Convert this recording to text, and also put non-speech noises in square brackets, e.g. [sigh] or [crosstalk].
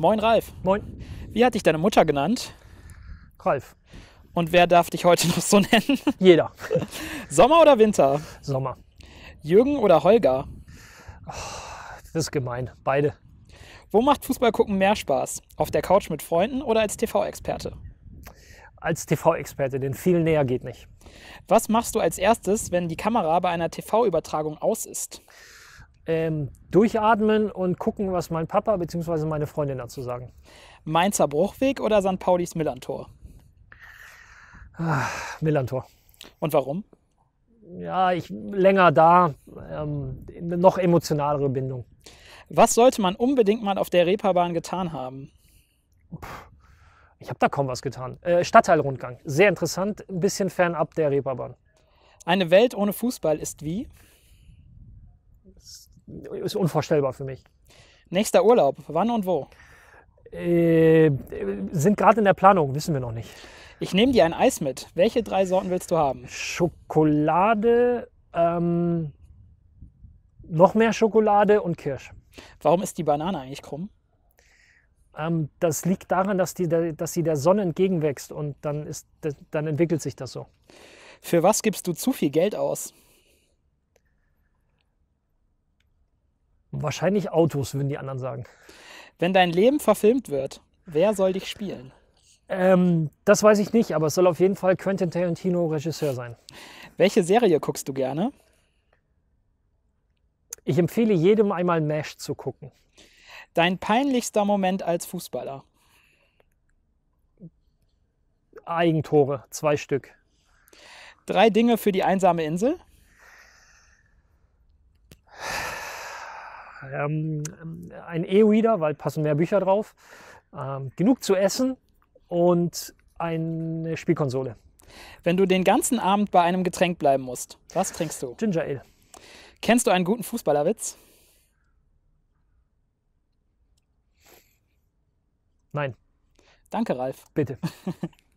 Moin Ralf. Moin. Wie hat dich deine Mutter genannt? Ralf. Und wer darf dich heute [laughs] noch so nennen? Jeder. Sommer oder Winter? Sommer. Jürgen oder Holger? Oh, das ist gemein. Beide. Wo macht Fußball gucken mehr Spaß? Auf der Couch mit Freunden oder als TV-Experte? Als TV-Experte, denn viel näher geht nicht. Was machst du als erstes, wenn die Kamera bei einer TV-Übertragung aus ist? ähm, durchatmen und gucken, was mein Papa bzw. meine Freundin dazu sagen. Mainzer Bruchweg oder St. Paulis Millantor? Ah, Millantor. Und warum? Ja, ich länger da, ähm, noch emotionalere Bindung. Was sollte man unbedingt mal auf der Reeperbahn getan haben? ich habe da kaum was getan. Äh, Stadtteilrundgang, sehr interessant, ein bisschen fernab der Reeperbahn. Eine Welt ohne Fußball ist wie? ist unvorstellbar für mich. Nächster Urlaub, wann und wo? Äh, sind gerade in der Planung, wissen wir noch nicht. Ich nehme dir ein Eis mit. Welche drei Sorten willst du haben? Schokolade, ähm, noch mehr Schokolade und Kirsch. Warum ist die Banane eigentlich krumm? Ähm, das liegt daran, dass, die, dass sie der Sonne entgegenwächst und dann, ist, dann entwickelt sich das so. Für was gibst du zu viel Geld aus? Wahrscheinlich Autos, würden die anderen sagen. Wenn dein Leben verfilmt wird, wer soll dich spielen? Ähm, das weiß ich nicht, aber es soll auf jeden Fall Quentin Tarantino Regisseur sein. Welche Serie guckst du gerne? Ich empfehle jedem einmal MASH zu gucken. Dein peinlichster Moment als Fußballer? Eigentore, zwei Stück. Drei Dinge für die einsame Insel? ähm, ein E-Reader, weil passen mehr Bücher drauf, ähm, genug zu essen und eine Spielkonsole. Wenn du den ganzen Abend bei einem Getränk bleiben musst, was trinkst du? Ginger Ale. Kennst du einen guten Fußballerwitz? Nein. Danke, Ralf. Bitte. [laughs]